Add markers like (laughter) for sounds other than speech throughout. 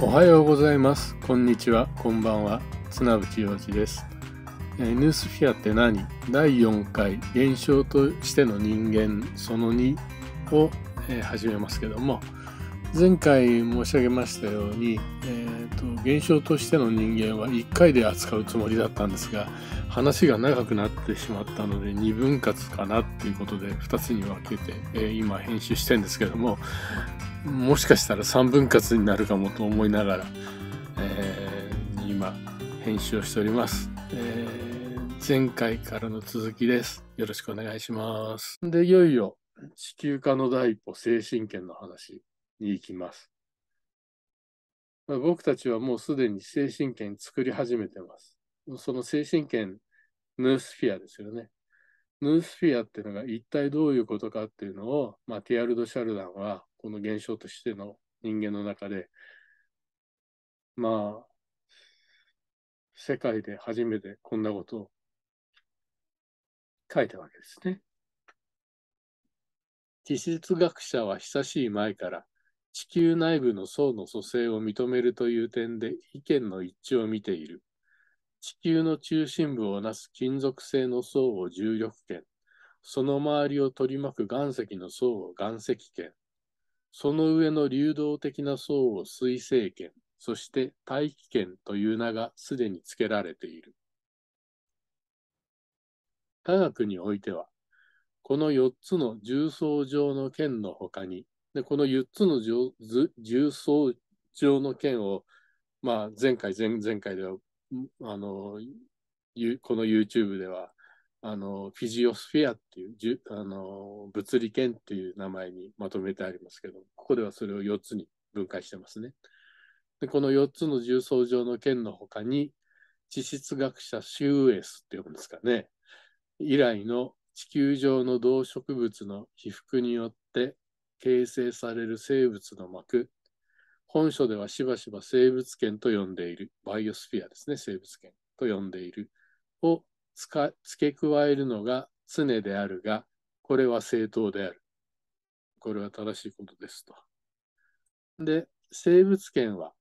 おはようございます。こんにちは。こんばんは。綱渕洋二です。ースフィアって何第4回現象としての人間その2を、え始めますけども、前回申し上げましたように、えーと、現象としての人間は1回で扱うつもりだったんですが話が長くなってしまったので2分割かなっていうことで2つに分けて、えー、今編集してんですけどももしかしたら3分割になるかもと思いながら、えー、今編集をしております。えー、前回からの続きです。よろしくお願いします。で、いよいよ地球化の第一歩、精神圏の話。に行きます。僕たちはもうすでに精神圏作り始めてます。その精神圏、ヌースフィアですよね。ヌースフィアっていうのが一体どういうことかっていうのを、まあ、ティアルド・シャルダンはこの現象としての人間の中で、まあ、世界で初めてこんなことを書いたわけですね。地質学者は久しい前から地球内部の層の組成を認めるという点で意見の一致を見ている。地球の中心部をなす金属製の層を重力圏、その周りを取り巻く岩石の層を岩石圏、その上の流動的な層を水星圏、そして大気圏という名がすでに付けられている。科学においては、この4つの重層上の圏の他に、で、この4つの重曹上の件を、まあ、前回、前々回では、あの、この YouTube では、あの、フィジオスフィアっていう、じゅあの、物理圏っていう名前にまとめてありますけど、ここではそれを4つに分解してますね。で、この4つの重層上の件の他に、地質学者シューエスって呼ぶんですかね。以来の地球上の動植物の被覆によって形成される生物の膜、本書ではしばしば生物圏と呼んでいる、バイオスフィアですね、生物圏と呼んでいる、を付け加えるのが常であるが、これは正当である。これは正しいことですと。で、生物圏は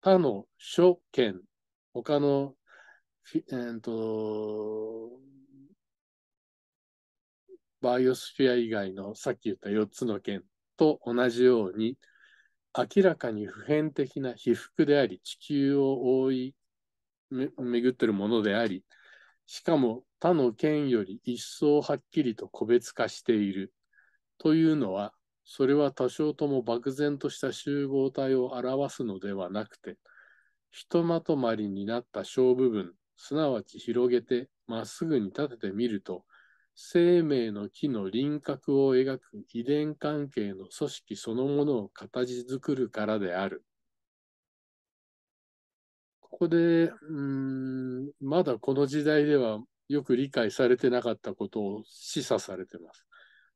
他の諸圏、他の、えー、とバイオスフィア以外のさっき言った4つの剣と同じように、明らかに普遍的な被覆であり、地球を覆い巡ってるものであり、しかも他の剣より一層はっきりと個別化しているというのは、それは多少とも漠然とした集合体を表すのではなくて、ひとまとまりになった小部分、すなわち広げてまっすぐに立ててみると、生命の木の輪郭を描く遺伝関係の組織そのものを形作るからである。ここで、うん、まだこの時代ではよく理解されてなかったことを示唆されてます。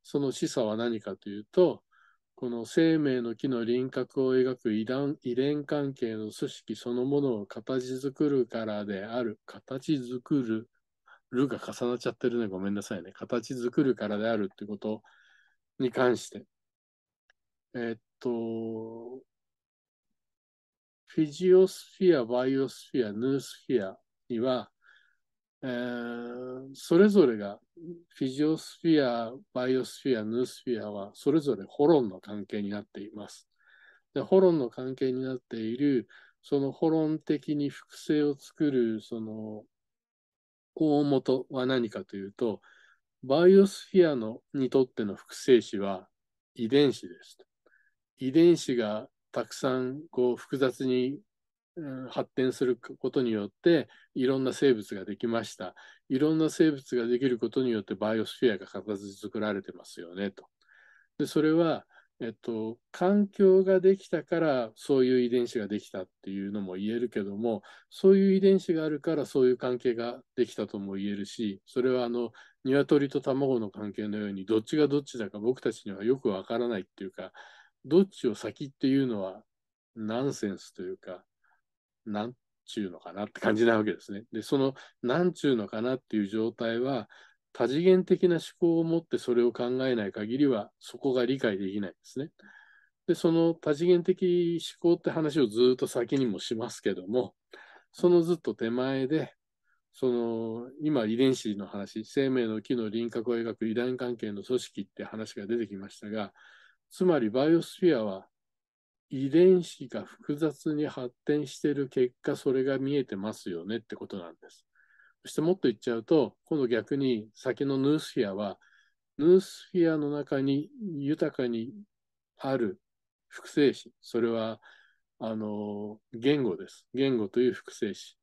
その示唆は何かというと、この生命の木の輪郭を描く遺伝遺伝関係の組織そのものを形作るからである、形作るるが重なっちゃってるね。ごめんなさいね。形作るからであるってことに関して。えっと、フィジオスフィア、バイオスフィア、ヌースフィアには、えー、それぞれが、フィジオスフィア、バイオスフィア、ヌースフィアは、それぞれホロンの関係になっています。で、ホロンの関係になっている、そのホロン的に複製を作る、その、大元は何かというと、バイオスフィアのにとっての複製子は遺伝子です。遺伝子がたくさんこう複雑に、うん、発展することによっていろんな生物ができました。いろんな生物ができることによってバイオスフィアが形作られてますよねと。でそれはえっと、環境ができたからそういう遺伝子ができたっていうのも言えるけどもそういう遺伝子があるからそういう関係ができたとも言えるしそれはあの鶏と卵の関係のようにどっちがどっちだか僕たちにはよくわからないっていうかどっちを先っていうのはナンセンスというかなんちゅうのかなって感じなわけですね。でそのなんちゅうのかなっていう状態は多次元的な思考を持ってそれを考えない限りは、そこが理解できないんですね。で、その多次元的思考って話をずっと先にもしますけども、そのずっと手前で、その、今遺伝子の話、生命の木の輪郭を描く遺伝関係の組織って話が出てきましたが、つまりバイオスフィアは遺伝子が複雑に発展している結果、それが見えてますよねってことなんです。そしてもっと言っちゃうと、今度逆に先のヌースフィアは、ヌースフィアの中に豊かにある複製詞、それはあの言語です。言語という複製詞。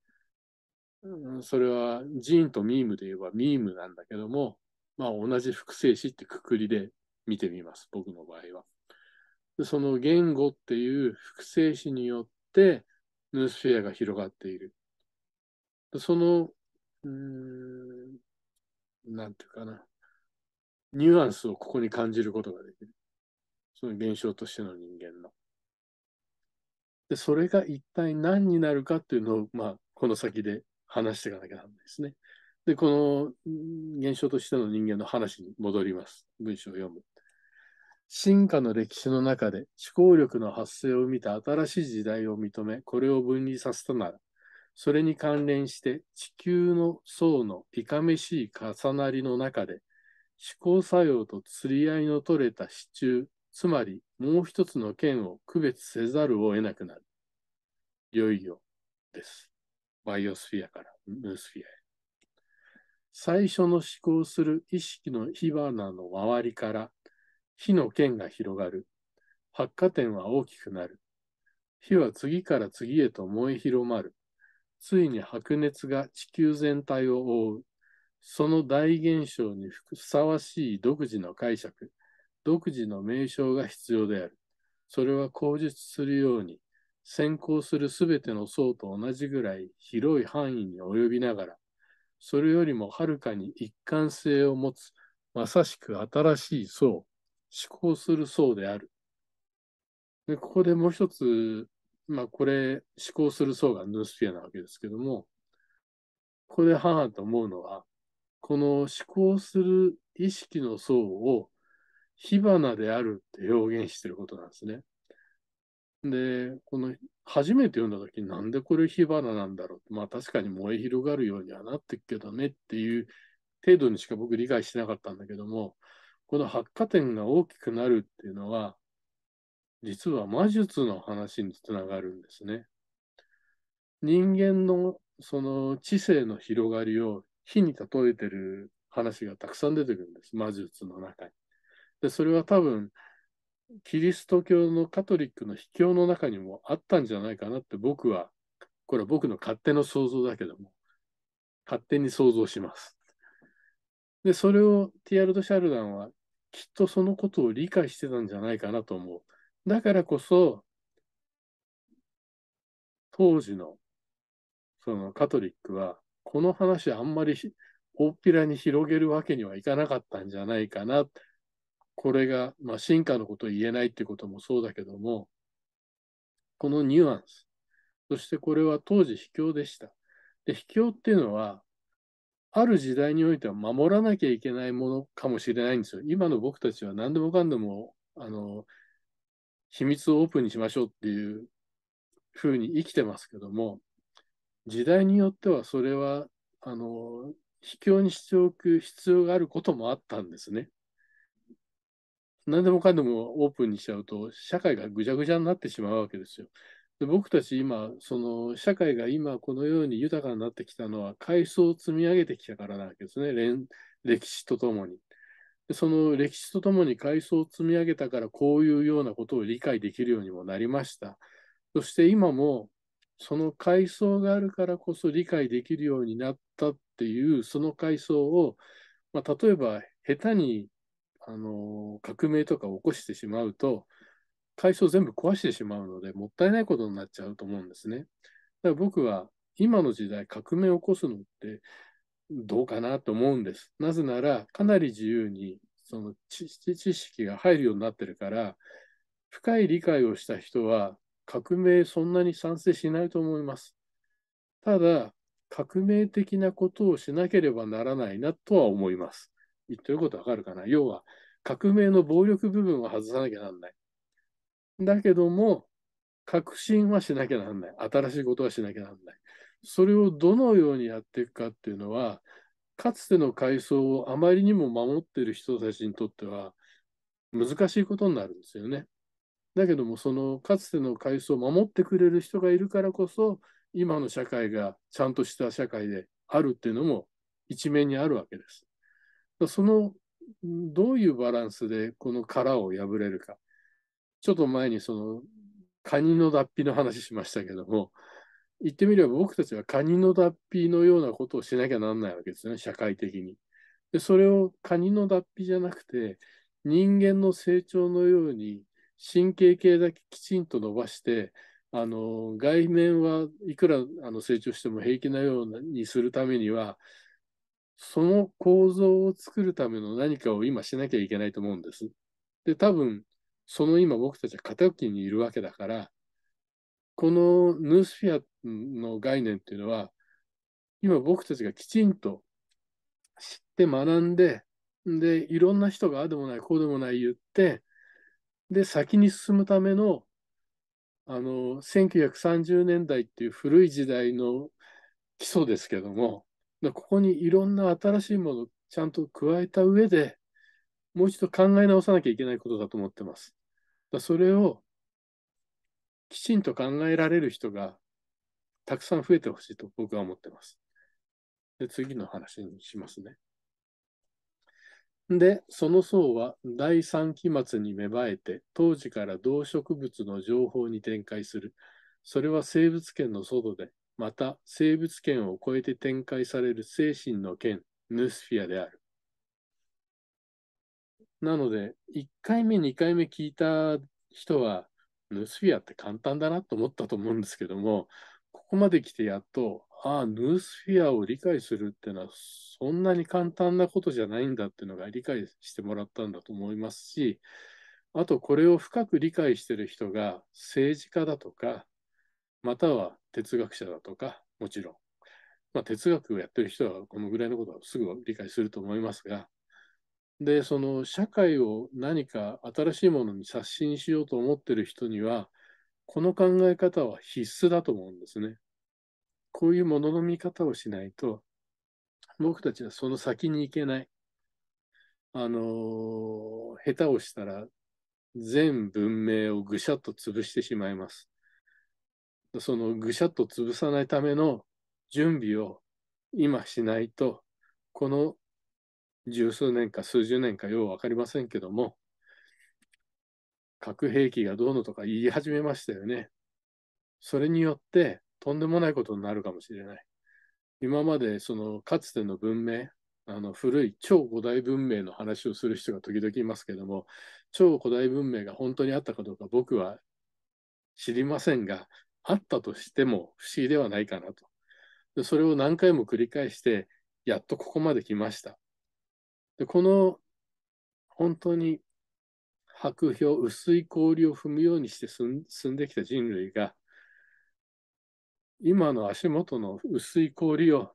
それはジーンとミームで言えばミームなんだけども、まあ、同じ複製詞ってくくりで見てみます、僕の場合は。その言語っていう複製詞によってヌースフィアが広がっている。そのうん、なんていうかな。ニュアンスをここに感じることができる。その現象としての人間の。で、それが一体何になるかっていうのを、まあ、この先で話していかなきゃなんないですね。で、この現象としての人間の話に戻ります。文章を読む。進化の歴史の中で思考力の発生を見た新しい時代を認め、これを分離させたなら、それに関連して地球の層のいかめしい重なりの中で、思考作用と釣り合いの取れた支柱、つまりもう一つの剣を区別せざるを得なくなる。いよいよです。バイオスフィアからムースフィアへ。最初の思考する意識の火花の周りから火の剣が広がる。発火点は大きくなる。火は次から次へと燃え広まる。ついに白熱が地球全体を覆う。その大現象にふさわしい独自の解釈、独自の名称が必要である。それは口述するように、先行するすべての層と同じぐらい広い範囲に及びながら、それよりもはるかに一貫性を持つ、まさしく新しい層、思考する層である。でここでもう一つまあ、これ、思考する層がヌースフィアなわけですけども、ここで母と思うのは、この思考する意識の層を火花であるって表現してることなんですね。で、この初めて読んだ時になんでこれ火花なんだろうまあ確かに燃え広がるようにはなってっけどねっていう程度にしか僕理解してなかったんだけども、この発火点が大きくなるっていうのは、実は魔術の話につながるんですね。人間のその知性の広がりを火に例えてる話がたくさん出てくるんです、魔術の中に。で、それは多分、キリスト教のカトリックの秘境の中にもあったんじゃないかなって僕は、これは僕の勝手の想像だけども、勝手に想像します。で、それをティアルド・シャルダンはきっとそのことを理解してたんじゃないかなと思う。だからこそ、当時のそのカトリックは、この話あんまり大っぴらに広げるわけにはいかなかったんじゃないかな。これが、まあ、進化のことを言えないっていうこともそうだけども、このニュアンス。そしてこれは当時卑怯でした。で、卑怯っていうのは、ある時代においては守らなきゃいけないものかもしれないんですよ。今の僕たちは何でもかんでも、あの、秘密をオープンにしましょうっていうふうに生きてますけども、時代によってはそれは、あの、卑怯にしておく必要があることもあったんですね。何でもかんでもオープンにしちゃうと、社会がぐちゃぐちゃになってしまうわけですよ。で僕たち今、その社会が今このように豊かになってきたのは、階層を積み上げてきたからなわけですね、歴史とともに。でその歴史とともに階層を積み上げたからこういうようなことを理解できるようにもなりました。そして今もその階層があるからこそ理解できるようになったっていうその階層を、まあ、例えば下手にあの革命とか起こしてしまうと階層全部壊してしまうのでもったいないことになっちゃうと思うんですね。だから僕は今の時代革命を起こすのってどうかなと思うんです。なぜなら、かなり自由にその知識が入るようになってるから、深い理解をした人は革命そんなに賛成しないと思います。ただ、革命的なことをしなければならないなとは思います。言ってることわかるかな要は、革命の暴力部分は外さなきゃなんない。だけども、革新はしなきゃなんない。新しいことはしなきゃなんない。それをどのようにやっていくかっていうのはかつての階層をあまりにも守っている人たちにとっては難しいことになるんですよね。だけどもそのかつての階層を守ってくれる人がいるからこそ今の社会がちゃんとした社会であるっていうのも一面にあるわけです。そのどういうバランスでこの殻を破れるか。ちょっと前にそのカニの脱皮の話しましたけども、言ってみれば僕たちはカニの脱皮のようなことをしなきゃなんないわけですよね、社会的に。で、それをカニの脱皮じゃなくて、人間の成長のように神経系だけきちんと伸ばして、あの外面はいくらあの成長しても平気なようにするためには、その構造を作るための何かを今しなきゃいけないと思うんです。で、多分、その今僕たちは片渡きにいるわけだから、このヌースフィアっの概念っていうのは、今僕たちがきちんと知って学んで、で、いろんな人がああでもない、こうでもない言って、で、先に進むための、あの、1930年代っていう古い時代の基礎ですけども、ここにいろんな新しいものをちゃんと加えた上で、もう一度考え直さなきゃいけないことだと思ってます。だそれをきちんと考えられる人がたくさん増えてほしいと僕は思ってます。で、次の話にしますね。で、その層は第三期末に芽生えて、当時から動植物の情報に展開する。それは生物圏の外で、また生物圏を超えて展開される精神の圏、ヌスフィアである。なので、1回目、2回目聞いた人は、ヌスフィアって簡単だなと思ったと思うんですけども、ここまで来てやっと、ああ、ヌースフィアを理解するっていうのは、そんなに簡単なことじゃないんだっていうのが理解してもらったんだと思いますし、あとこれを深く理解してる人が政治家だとか、または哲学者だとか、もちろん、まあ、哲学をやってる人はこのぐらいのことはすぐ理解すると思いますが、で、その社会を何か新しいものに刷新しようと思ってる人には、この考え方は必須だと思うんですね。こういうものの見方をしないと、僕たちはその先に行けない。あの下手をしたら、全文明をぐしゃっと潰してしまいます。そのぐしゃっと潰さないための準備を今しないと、この十数年か数十年かよう分かりませんけども、核兵器がどうのとか言い始めましたよね。それによってとんでもないことになるかもしれない。今までそのかつての文明、あの古い超古代文明の話をする人が時々いますけども、超古代文明が本当にあったかどうか僕は知りませんが、あったとしても不思議ではないかなと。でそれを何回も繰り返して、やっとここまで来ました。でこの本当に薄氷、薄い氷を踏むようにして進んできた人類が、今の足元の薄い氷を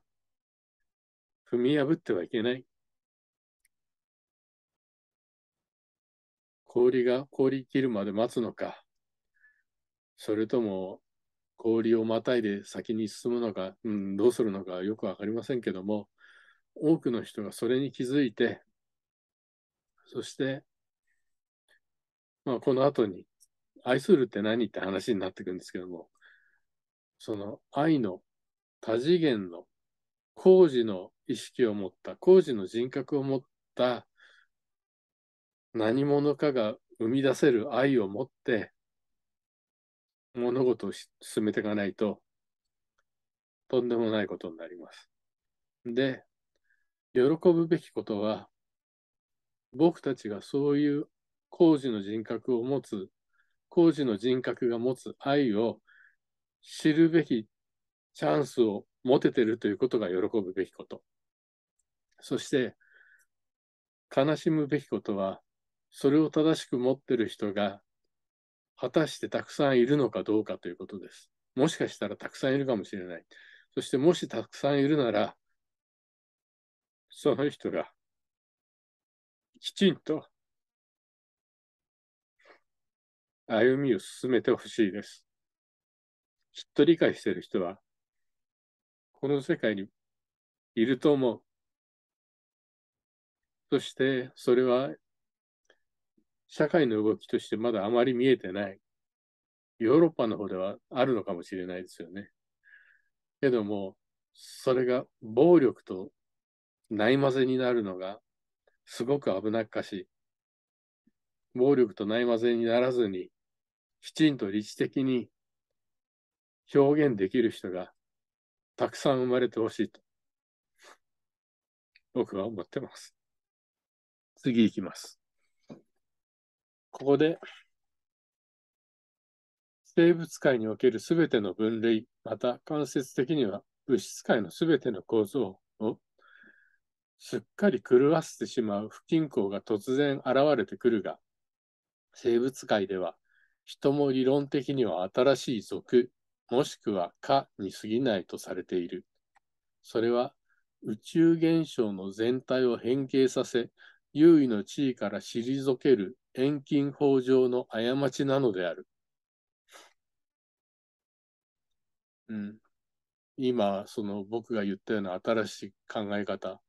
踏み破ってはいけない。氷が凍り切るまで待つのか、それとも氷をまたいで先に進むのか、うん、どうするのかよくわかりませんけども、多くの人がそれに気づいて、そしてまあ、この後に、愛するって何って話になってくるんですけども、その愛の多次元の工事の意識を持った、工事の人格を持った何者かが生み出せる愛を持って物事を進めていかないととんでもないことになります。で、喜ぶべきことは僕たちがそういう工事の人格を持つ、工事の人格が持つ愛を知るべきチャンスを持ててるということが喜ぶべきこと。そして、悲しむべきことは、それを正しく持ってる人が、果たしてたくさんいるのかどうかということです。もしかしたらたくさんいるかもしれない。そして、もしたくさんいるなら、その人が、きちんと歩みを進めてほしいです。きっと理解している人は、この世界にいると思う。そして、それは、社会の動きとしてまだあまり見えてない。ヨーロッパの方ではあるのかもしれないですよね。けども、それが暴力とないまぜになるのが、すごく危なっかしい。暴力とないまぜにならずに、きちんと理知的に表現できる人がたくさん生まれてほしいと、僕は思ってます。次行きます。ここで、生物界におけるすべての分類、また間接的には物質界のすべての構造をすっかり狂わせてしまう不均衡が突然現れてくるが、生物界では人も理論的には新しい属、もしくは科に過ぎないとされている。それは宇宙現象の全体を変形させ、優位の地位から退ける遠近法上の過ちなのである。うん、今、その僕が言ったような新しい考え方、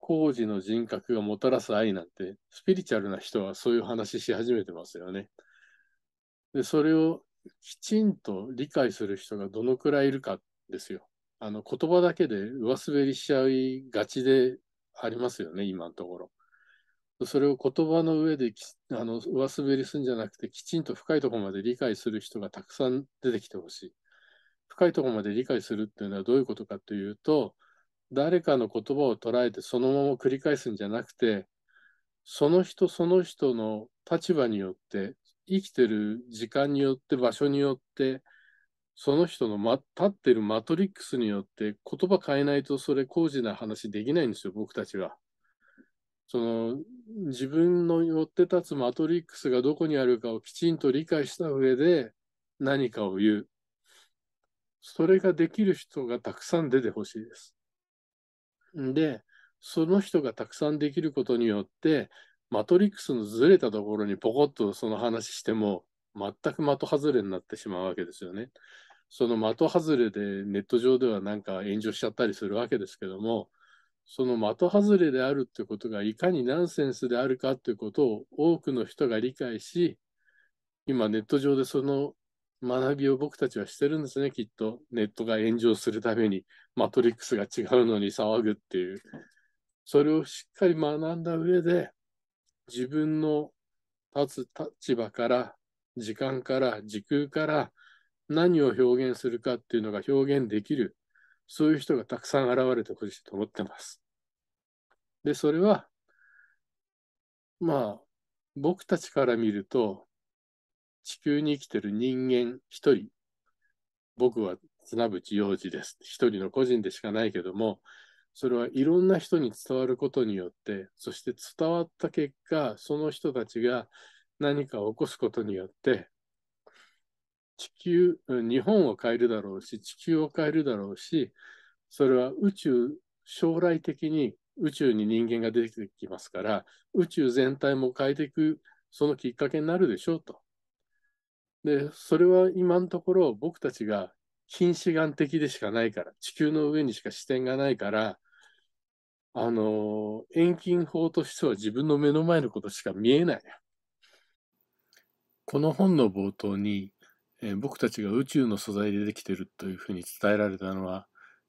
工事の人格がもたらす愛なんて、スピリチュアルな人はそういう話し始めてますよね。で、それをきちんと理解する人がどのくらいいるかですよ。あの、言葉だけで上滑りしちゃいがちでありますよね、今のところ。それを言葉の上であの上滑りするんじゃなくて、きちんと深いところまで理解する人がたくさん出てきてほしい。深いところまで理解するっていうのはどういうことかというと、誰かの言葉を捉えてそのまま繰り返すんじゃなくて、その人その人の立場によって生きてる時間によって場所によってその人の、ま、立ってるマトリックスによって言葉変えないとそれ工事な話できないんですよ僕たちは。その自分の寄って立つマトリックスがどこにあるかをきちんと理解した上で何かを言う。それができる人がたくさん出てほしいです。で、その人がたくさんできることによって、マトリックスのずれたところにポコッとその話しても、全く的外れになってしまうわけですよね。その的外れでネット上ではなんか炎上しちゃったりするわけですけども、その的外れであるってことがいかにナンセンスであるかということを多くの人が理解し、今ネット上でその学びを僕たちはしてるんですね、きっと。ネットが炎上するために、マトリックスが違うのに騒ぐっていう。それをしっかり学んだ上で、自分の立つ立場から時間から時空から何を表現するかっていうのが表現できるそういう人がたくさん現れてほしいと思ってます。でそれはまあ僕たちから見ると地球に生きてる人間一人僕は綱渕洋二です一人の個人でしかないけどもそれはいろんな人に伝わることによって、そして伝わった結果、その人たちが何かを起こすことによって、地球、日本を変えるだろうし、地球を変えるだろうし、それは宇宙、将来的に宇宙に人間が出てきますから、宇宙全体も変えていく、そのきっかけになるでしょうと。で、それは今のところ僕たちが近視眼的でしかないから、地球の上にしか視点がないから、あの、遠近法としては自分の目の前のことしか見えない。この本の冒頭に、えー、僕たちが宇宙の素材でできてるというふうに伝えられたのは、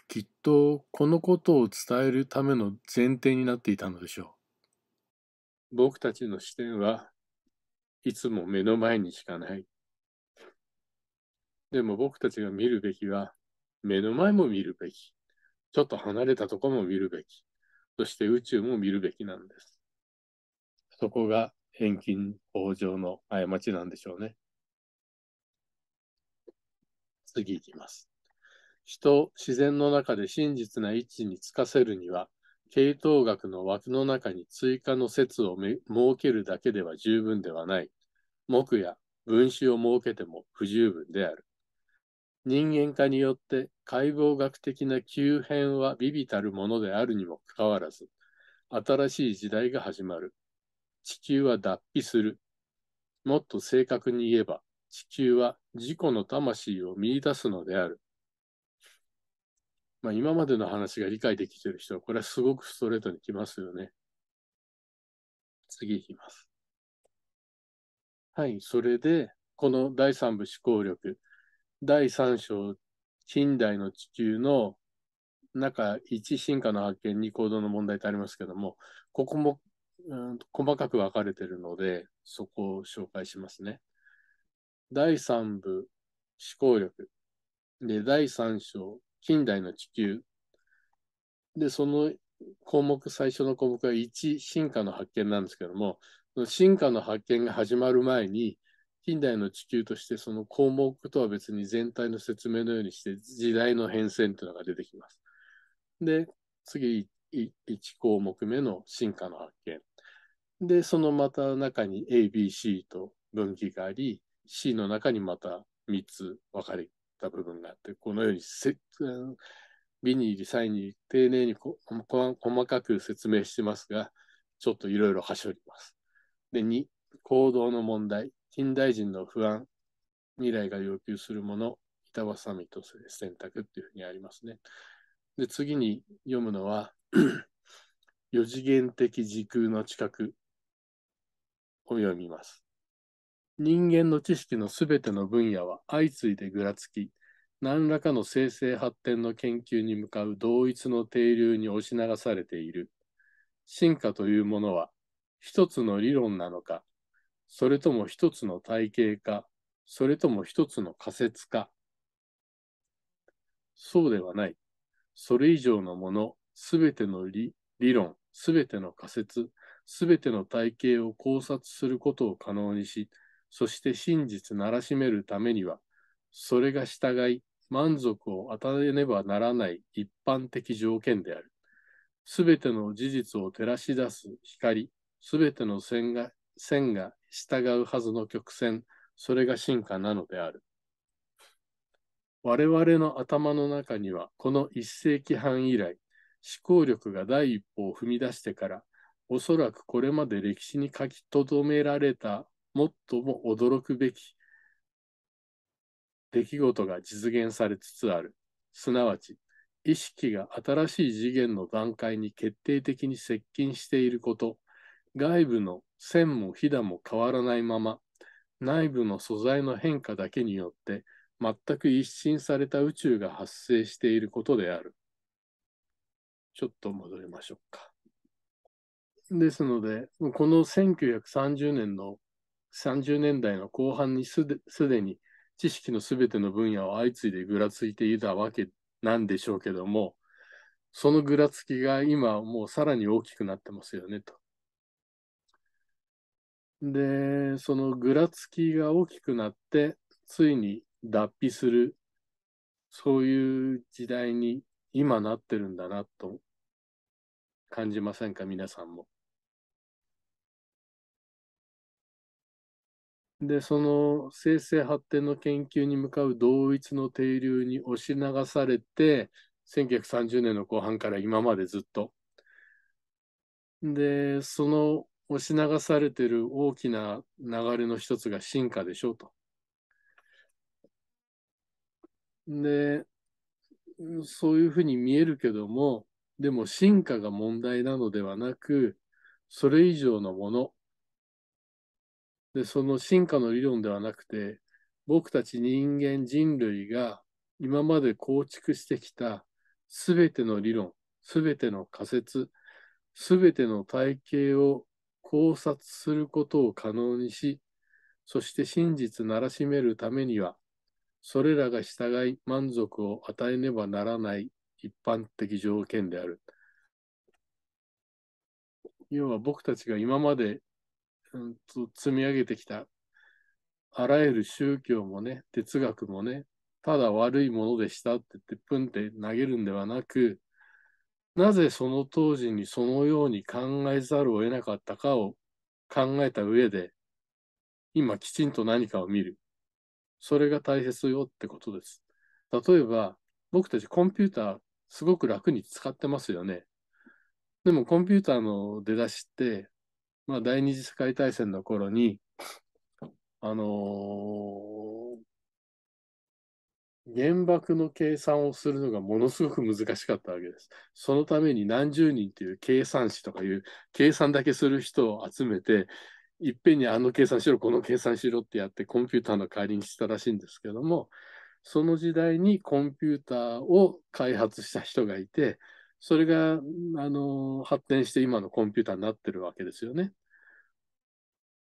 きっとこのことを伝えるための前提になっていたのでしょう。僕たちの視点はいつも目の前にしかない。でも僕たちが見るべきは、目の前も見るべき。ちょっと離れたとこも見るべき。そして宇宙も見るべきなんです。そこが遠近往生の過ちなんでしょうね。次いきます。人、自然の中で真実な位置につかせるには、系統学の枠の中に追加の説を設けるだけでは十分ではない。目や分子を設けても不十分である。人間化によって解剖学的な急変は微々たるものであるにもかかわらず、新しい時代が始まる。地球は脱皮する。もっと正確に言えば、地球は自己の魂を見出すのである。まあ、今までの話が理解できている人は、これはすごくストレートにきますよね。次いきます。はい、それで、この第三部思考力。第3章、近代の地球の中1進化の発見に行動の問題ってありますけども、ここも、うん、細かく分かれているので、そこを紹介しますね。第3部、思考力。で、第3章、近代の地球。で、その項目、最初の項目は1、進化の発見なんですけども、進化の発見が始まる前に、近代の地球としてその項目とは別に全体の説明のようにして時代の変遷というのが出てきます。で、次、1項目目の進化の発見。で、そのまた中に A、B、C と分岐があり、C の中にまた3つ分かれた部分があって、このようにせ、ビニール、サイニー、丁寧に細かく説明してますが、ちょっといろいろはしょります。で、2、行動の問題。近代人の不安、未来が要求するもの、板挟みと選択っていうふうにありますね。で、次に読むのは、(clears throat) 四次元的時空の知覚を読みます。人間の知識のすべての分野は相次いでぐらつき、何らかの生成発展の研究に向かう同一の定流に押し流されている。進化というものは、一つの理論なのか、それとも一つの体系か、それとも一つの仮説か。そうではない。それ以上のもの、すべての理理論、すべての仮説、すべての体系を考察することを可能にし、そして真実ならしめるためには、それが従い、満足を与えねばならない一般的条件である。すべての事実を照らし出す光、すべての線が線が従うはずの曲線、それが進化なのである。我々の頭の中には、この一世紀半以来、思考力が第一歩を踏み出してから、おそらくこれまで歴史に書き留められた、最も驚くべき出来事が実現されつつある。すなわち、意識が新しい次元の段階に決定的に接近していること、外部の線もひだも変わらないまま、内部の素材の変化だけによって、全く一新された宇宙が発生していることである。ちょっと戻りましょうか。ですので、この1930年の30年代の後半にすでに知識のすべての分野を相次いでぐらついていたわけなんでしょうけども、そのぐらつきが今もうさらに大きくなってますよねと。で、そのぐらつきが大きくなって、ついに脱皮する、そういう時代に今なってるんだなと感じませんか、皆さんも。で、その生成発展の研究に向かう同一の停留に押し流されて、1930年の後半から今までずっと。で、その押し流されてる大きな流れの一つが進化でしょうと。で、そういうふうに見えるけども、でも進化が問題なのではなく、それ以上のもの。で、その進化の理論ではなくて、僕たち人間人類が今まで構築してきたすべての理論、すべての仮説、すべての体系を考察することを可能にし、そして真実ならしめるためには、それらが従い満足を与えねばならない一般的条件である。要は僕たちが今まで、うん、と積み上げてきたあらゆる宗教もね哲学もねただ悪いものでしたって言ってプンって投げるんではなくなぜその当時にそのように考えざるを得なかったかを考えた上で、今きちんと何かを見る。それが大切よってことです。例えば、僕たちコンピューターすごく楽に使ってますよね。でもコンピューターの出だしって、まあ、第二次世界大戦の頃に、あのー、原爆の計算をするのがものすごく難しかったわけです。そのために何十人という計算士とかいう計算だけする人を集めて、いっぺんにあの計算しろ、この計算しろってやってコンピューターの代わりにしたらしいんですけども、その時代にコンピューターを開発した人がいて、それがあの発展して今のコンピューターになってるわけですよね。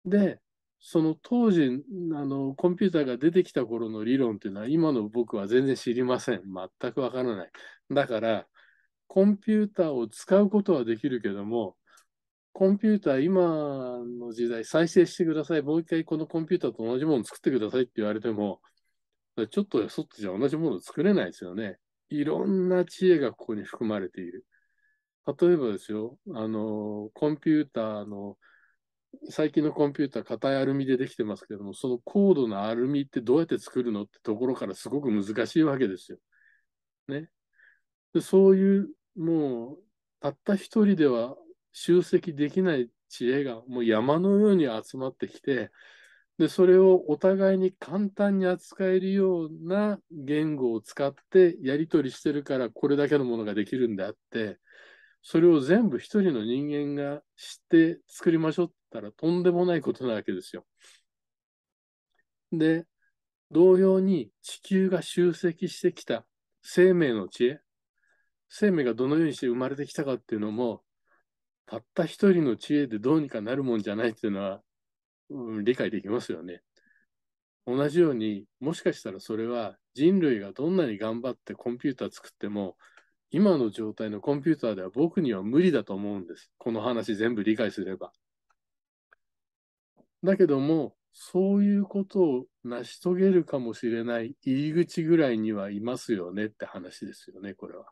で、その当時あのコンピューターが出てきた頃の理論というのは今の僕は全然知りません全くわからないだからコンピューターを使うことはできるけどもコンピューター今の時代再生してくださいもう一回このコンピューターと同じものを作ってくださいって言われてもちょっとそっとじゃ同じものを作れないですよねいろんな知恵がここに含まれている例えばですよあのコンピューターの最近のコンピューター、硬いアルミでできてますけども、その高度なアルミってどうやって作るのってところからすごく難しいわけですよ。ね。でそういう、もう、たった一人では集積できない知恵がもう山のように集まってきて、で、それをお互いに簡単に扱えるような言語を使ってやり取りしてるから、これだけのものができるんであって、それを全部一人の人間が知って作りましょうっったらとんでもないことなわけですよ。で、同様に地球が集積してきた生命の知恵、生命がどのようにして生まれてきたかっていうのも、たった一人の知恵でどうにかなるもんじゃないっていうのは、うん、理解できますよね。同じように、もしかしたらそれは人類がどんなに頑張ってコンピューター作っても、今の状態のコンピューターでは僕には無理だと思うんです。この話全部理解すれば。だけども、そういうことを成し遂げるかもしれない入り口ぐらいにはいますよねって話ですよね、これは。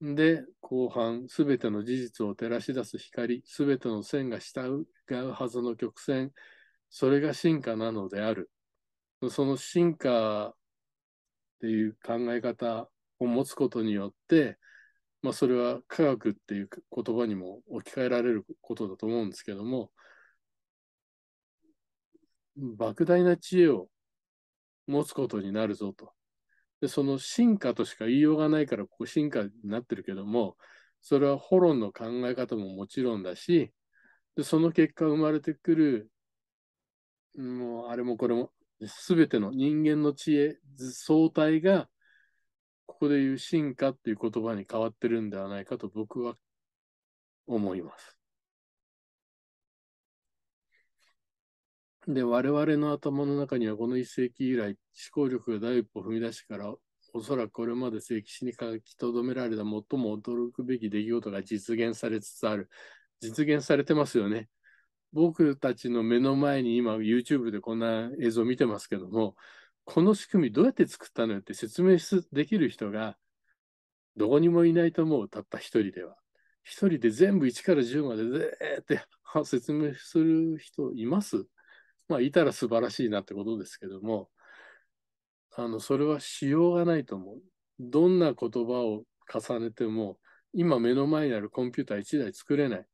で、後半、すべての事実を照らし出す光、すべての線が従うはずの曲線、それが進化なのである。その進化っていう考え方を持つことによって、まあ、それは科学っていう言葉にも置き換えられることだと思うんですけども、莫大な知恵を持つことになるぞと。で、その進化としか言いようがないから、ここ進化になってるけども、それはホロンの考え方ももちろんだし、でその結果生まれてくる、もうあれもこれも、すべての人間の知恵、相対が、ここで言う進化っていう言葉に変わってるんではないかと僕は思います。で、我々の頭の中にはこの一世紀以来、思考力が第一歩踏み出してから、おそらくこれまで歴史に書き留められた最も驚くべき出来事が実現されつつある。実現されてますよね。僕たちの目の前に今 YouTube でこんな映像を見てますけども、この仕組みどうやって作ったのよって説明できる人がどこにもいないと思う、たった一人では。一人で全部1から10までずーっと説明する人いますまあ、いたら素晴らしいなってことですけども、あの、それはしようがないと思う。どんな言葉を重ねても、今目の前にあるコンピューター1台作れない。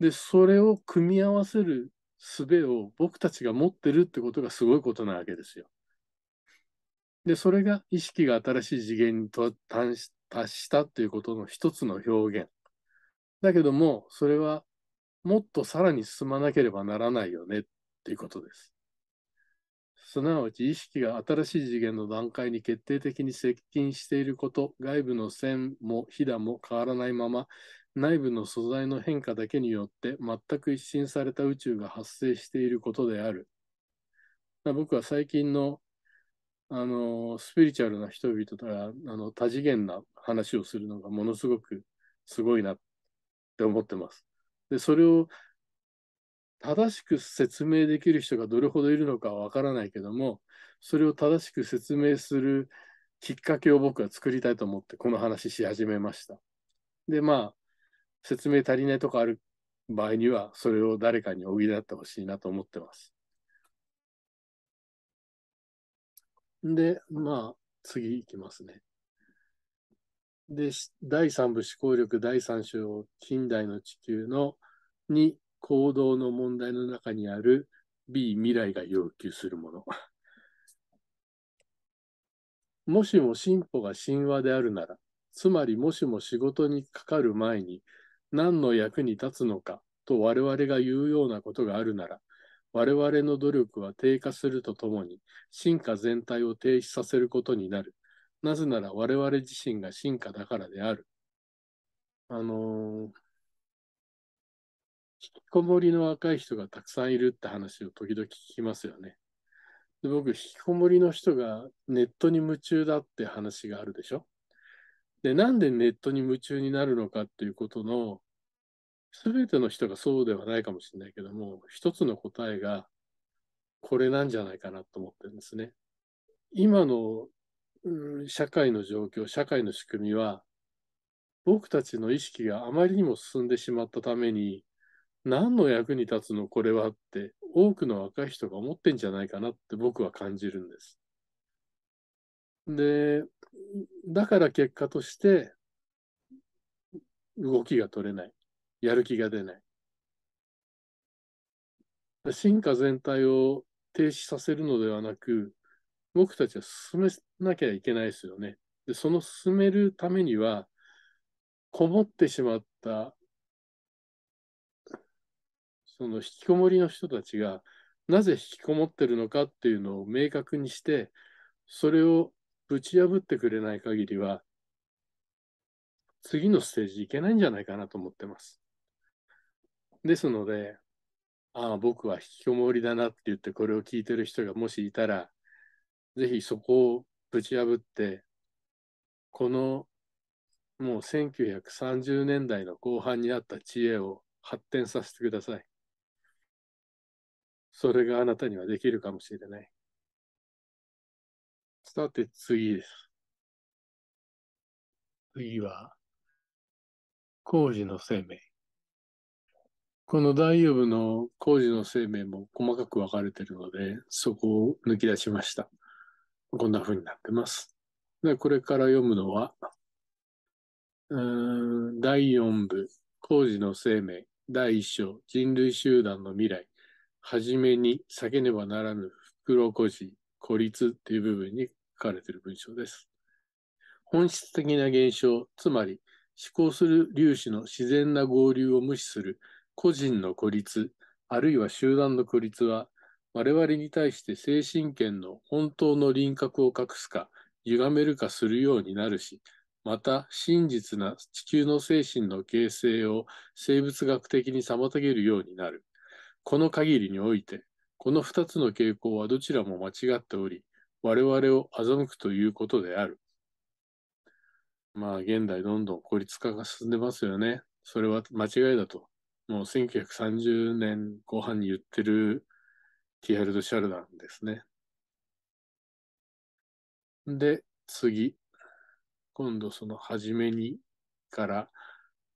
で、それを組み合わせる術を僕たちが持ってるってことがすごいことなわけですよ。で、それが意識が新しい次元に達したということの一つの表現。だけども、それはもっとさらに進まなければならないよねっということです。すなわち意識が新しい次元の段階に決定的に接近していること、外部の線もひだも変わらないまま、内部の素材の変化だけによって全く一新された宇宙が発生していることである。僕は最近のあのスピリチュアルな人々とかあの多次元な話をするのがものすごくすごいなって思ってます。でそれを正しく説明できる人がどれほどいるのかはわからないけども、それを正しく説明するきっかけを僕は作りたいと思って、この話し始めました。で、まあ、説明足りないとかある場合には、それを誰かに補ってほしいなと思ってます。で、まあ、次いきますね。で、第3部思考力第3章、近代の地球のに行動の問題の中にある B 未来が要求するもの。(laughs) もしも進歩が神話であるなら、つまりもしも仕事にかかる前に何の役に立つのかと我々が言うようなことがあるなら、我々の努力は低下するとともに進化全体を停止させることになる。なぜなら我々自身が進化だからである。あのー引きこもりの若い人がたくさんいるって話を時々聞きますよね。で僕、引きこもりの人がネットに夢中だって話があるでしょ。で、なんでネットに夢中になるのかっていうことの、全ての人がそうではないかもしれないけども、一つの答えがこれなんじゃないかなと思ってるんですね。今の、うん、社会の状況、社会の仕組みは、僕たちの意識があまりにも進んでしまったために、何の役に立つのこれはって多くの若い人が思ってんじゃないかなって僕は感じるんです。で、だから結果として動きが取れない。やる気が出ない。進化全体を停止させるのではなく、僕たちは進めなきゃいけないですよね。で、その進めるためには、こもってしまったその引きこもりの人たちがなぜ引きこもってるのかっていうのを明確にしてそれをぶち破ってくれない限りは次のステージいけないんじゃないかなと思ってます。ですので、ああ、僕は引きこもりだなって言ってこれを聞いてる人がもしいたら、ぜひそこをぶち破って、このもう1930年代の後半にあった知恵を発展させてください。それがあなたにはできるかもしれない。さて次です。次は、工事の生命。この大予部の工事の生命も細かく分かれているので、そこを抜き出しました。こんな風になってます。でこれから読むのは、うん第4部、工事の生命、第1章、人類集団の未来、はじめに避けねばならぬ袋小路、孤立という部分に書かれている文章です。本質的な現象、つまり思考する粒子の自然な合流を無視する個人の孤立、あるいは集団の孤立は、我々に対して精神圏の本当の輪郭を隠すか、歪めるかするようになるし、また真実な地球の精神の形成を生物学的に妨げるようになる。この限りにおいて、この二つの傾向はどちらも間違っており、我々を欺くということである。まあ、現代どんどん孤立化が進んでますよね。それは間違いだと。もう1930年後半に言ってるティアルド・シャルダンですね。で、次。今度その初めにから、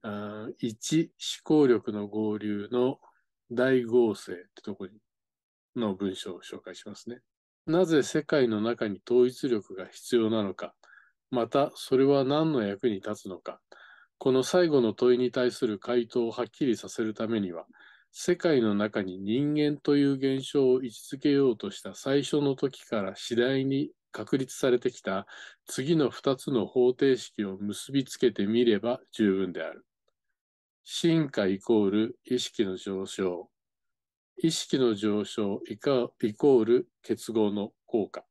あ1、思考力の合流の大合成ってとこにの文章を紹介しますね。なぜ世界の中に統一力が必要なのか、またそれは何の役に立つのか、この最後の問いに対する回答をはっきりさせるためには、世界の中に人間という現象を位置づけようとした最初の時から次第に確立されてきた次の2つの方程式を結びつけてみれば十分である。進化イコール意識の上昇。意識の上昇イコール結合の効果。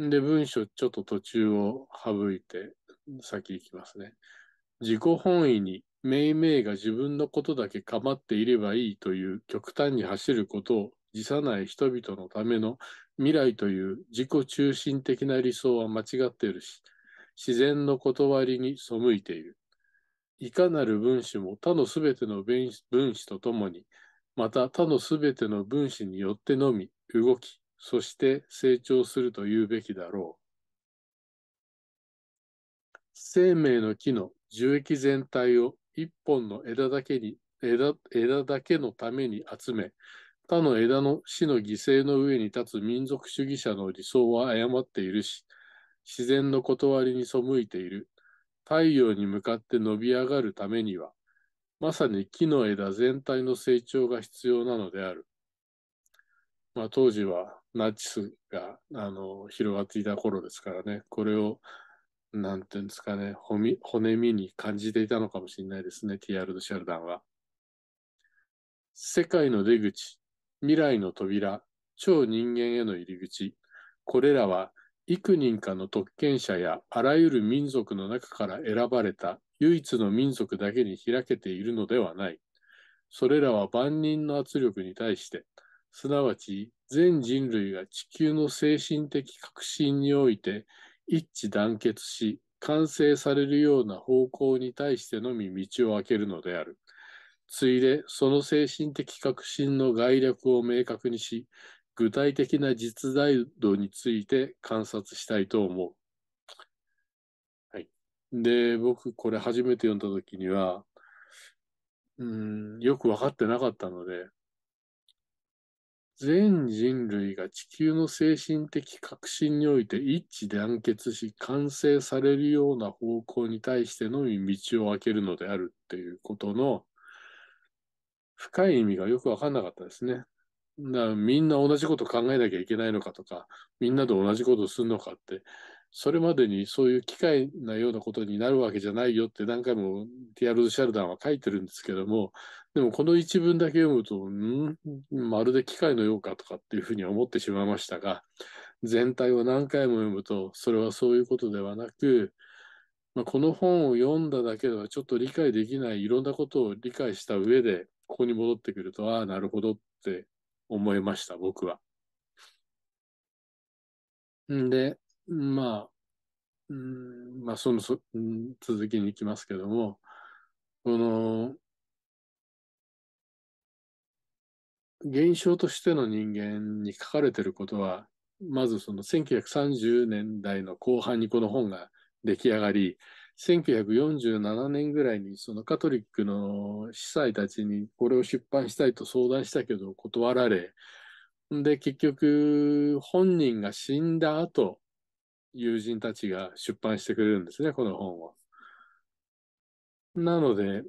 で、文章ちょっと途中を省いて先行きますね。自己本位に命名が自分のことだけ構っていればいいという極端に走ることを辞さない人々のための未来という自己中心的な理想は間違っているし、自然の断りに背いている。いかなる分子も他のすべての分子とともに、また他のすべての分子によってのみ動き、そして成長すると言うべきだろう。生命の木の樹液全体を一本の枝だけに枝、枝だけのために集め、他の枝の死の犠牲の上に立つ民族主義者の理想は誤っているし、自然の断りに背いている。太陽に向かって伸び上がるためには、まさに木の枝全体の成長が必要なのである。まあ、当時はナチスがあの広がっていた頃ですからね、これを、なんていうんですかね、骨身に感じていたのかもしれないですね、ティールド・シャルダンは。世界の出口、未来の扉、超人間への入り口、これらは幾人かの特権者やあらゆる民族の中から選ばれた唯一の民族だけに開けているのではない。それらは万人の圧力に対して、すなわち全人類が地球の精神的革新において一致団結し、完成されるような方向に対してのみ道を開けるのである。ついで、その精神的革新の概略を明確にし、具体的な実在度について観察したいと思う。はい。で、僕これ初めて読んだ時には、うん、よく分かってなかったので、全人類が地球の精神的革新において一致団結し完成されるような方向に対してのみ道を開けるのであるっていうことの深い意味がよくわかんなかったですね。だみんな同じこと考えなきゃいけないのかとか、みんなと同じことするのかって、それまでにそういう機会なようなことになるわけじゃないよって何回もティアルド・シャルダンは書いてるんですけども、でもこの一文だけ読むと、んまるで機械のようかとかっていうふうに思ってしまいましたが、全体を何回も読むと、それはそういうことではなく、まあ、この本を読んだだけではちょっと理解できないいろんなことを理解した上で、ここに戻ってくると、ああ、なるほどって思いました、僕は。んで、まあ、うんまあ、そのそ、うん、続きに行きますけども、この、現象としての人間に書かれてることは、まずその1930年代の後半にこの本が出来上がり、1947年ぐらいにそのカトリックの司祭たちにこれを出版したいと相談したけど断られ、で、結局本人が死んだ後、友人たちが出版してくれるんですね、この本を。なので、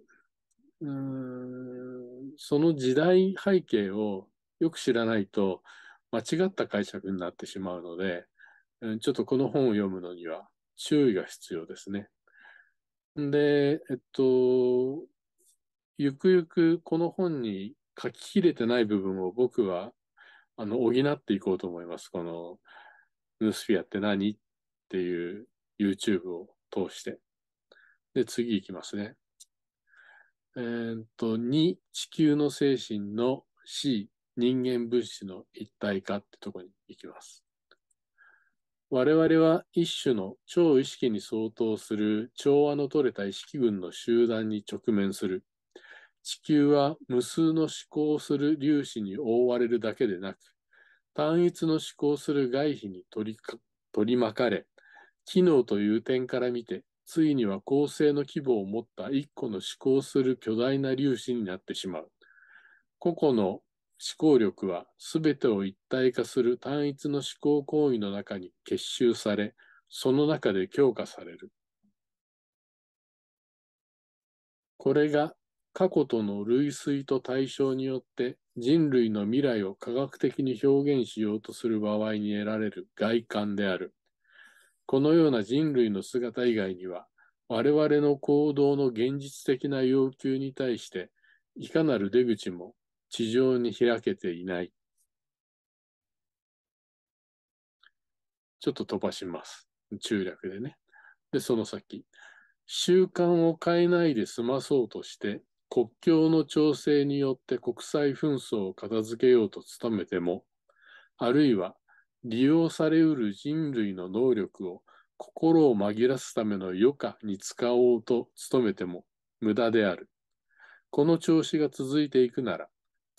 うんその時代背景をよく知らないと間違った解釈になってしまうので、ちょっとこの本を読むのには注意が必要ですね。で、えっと、ゆくゆくこの本に書ききれてない部分を僕は、あの、補っていこうと思います。この、ヌースフィアって何っていう YouTube を通して。で、次いきますね。えー、っと、2、地球の精神の C、人間物資の一体化ってとこに行きます。我々は一種の超意識に相当する調和の取れた意識群の集団に直面する。地球は無数の思考する粒子に覆われるだけでなく、単一の思考する外皮に取り取り巻かれ、機能という点から見て、ついには構成の規模を持った一個の思考する巨大な粒子になってしまう。個々の思考力は全てを一体化する単一の思考行為の中に結集され、その中で強化される。これが過去との類推と対象によって人類の未来を科学的に表現しようとする場合に得られる外観である。このような人類の姿以外には、我々の行動の現実的な要求に対して、いかなる出口も地上に開けていない。ちょっと飛ばします。中略でね。で、その先。習慣を変えないで済まそうとして、国境の調整によって国際紛争を片付けようと努めても、あるいは利用されうる人類の能力を心を紛らすための余暇に使おうと努めても無駄である。この調子が続いていくなら、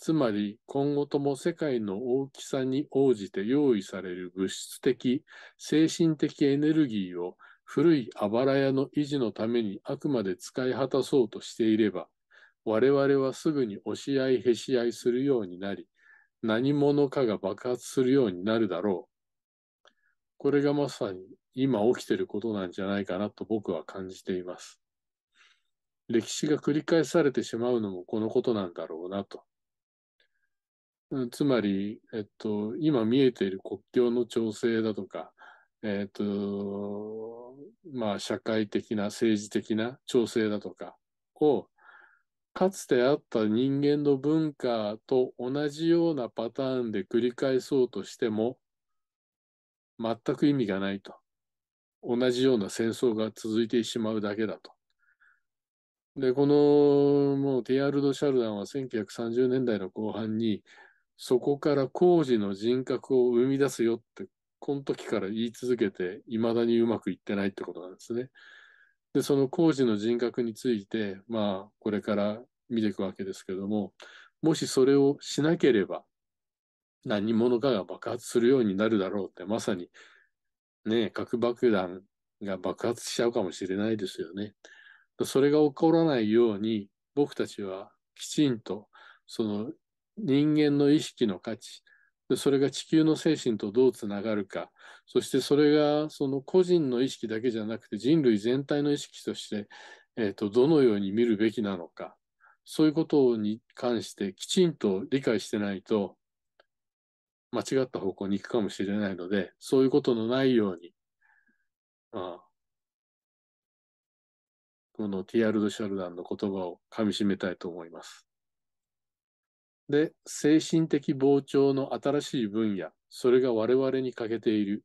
つまり今後とも世界の大きさに応じて用意される物質的、精神的エネルギーを古いあばら屋の維持のためにあくまで使い果たそうとしていれば、我々はすぐに押し合いへし合いするようになり、何者かが爆発するようになるだろう。これがまさに今起きていることなんじゃないかなと僕は感じています。歴史が繰り返されてしまうのもこのことなんだろうなと。つまり、えっと、今見えている国境の調整だとか、えっと、まあ、社会的な、政治的な調整だとかを、かつてあった人間の文化と同じようなパターンで繰り返そうとしても、全く意味がないと。同じような戦争が続いてしまうだけだと。で、この、もう、ティアールド・シャルダンは1930年代の後半に、そこから工事の人格を生み出すよって、この時から言い続けて、未だにうまくいってないってことなんですね。で、その工事の人格について、まあ、これから見ていくわけですけども、もしそれをしなければ、何者かが爆発するようになるだろうって、まさに、ね、核爆弾が爆発しちゃうかもしれないですよね。それが起こらないように、僕たちはきちんと、その人間の意識の価値、それが地球の精神とどうつながるか、そしてそれがその個人の意識だけじゃなくて人類全体の意識として、えーと、どのように見るべきなのか、そういうことに関してきちんと理解してないと、間違った方向に行くかもしれないので、そういうことのないように、ああこのティアールド・シャルダンの言葉をかみしめたいと思います。で、精神的膨張の新しい分野、それが我々に欠けている。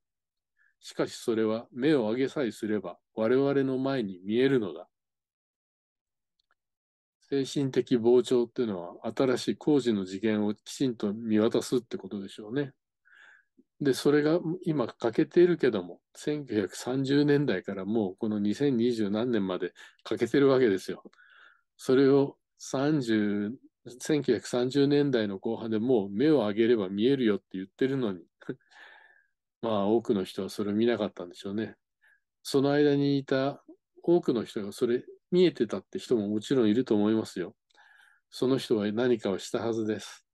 しかしそれは目を上げさえすれば我々の前に見えるのだ。精神的膨張っていうのは新しい工事の次元をきちんと見渡すってことでしょうね。で、それが今欠けているけども、1930年代からもうこの2020何年まで欠けてるわけですよ。それを30 1930年代の後半でもう目を上げれば見えるよって言ってるのに (laughs) まあ多くの人はそれを見なかったんでしょうね。その間にいた多くの人がそれ見えてたって人ももちろんいると思いますよ。その人は何かをしたはずです。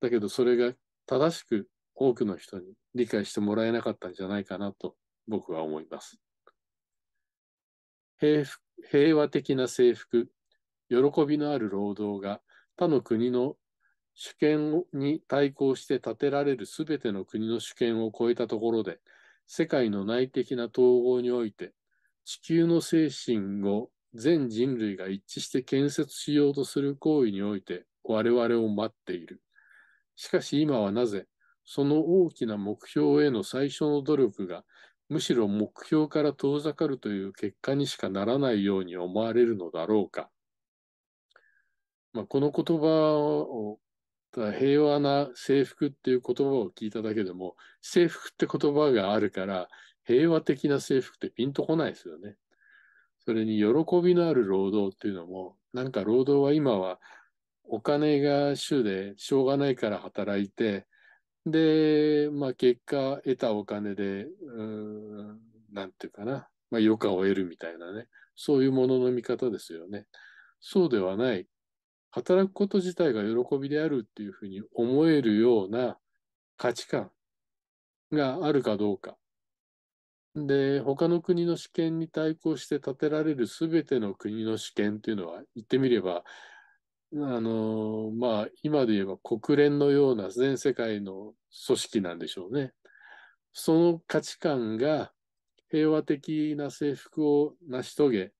だけどそれが正しく多くの人に理解してもらえなかったんじゃないかなと僕は思います。平和的な征服、喜びのある労働が他の国の主権に対抗して建てられるすべての国の主権を超えたところで、世界の内的な統合において、地球の精神を全人類が一致して建設しようとする行為において、我々を待っている。しかし今はなぜ、その大きな目標への最初の努力が、むしろ目標から遠ざかるという結果にしかならないように思われるのだろうか。まあ、この言葉を、平和な征服っていう言葉を聞いただけでも、征服って言葉があるから、平和的な征服ってピンとこないですよね。それに喜びのある労働っていうのも、なんか労働は今はお金が主でしょうがないから働いて、で、まあ結果得たお金で、うん、なんていうかな、まあ余暇を得るみたいなね、そういうものの見方ですよね。そうではない。働くこと自体が喜びであるっていうふうに思えるような価値観があるかどうか。で、他の国の試験に対抗して立てられる全ての国の試験っていうのは、言ってみれば、あの、まあ、今で言えば国連のような全世界の組織なんでしょうね。その価値観が平和的な征服を成し遂げ、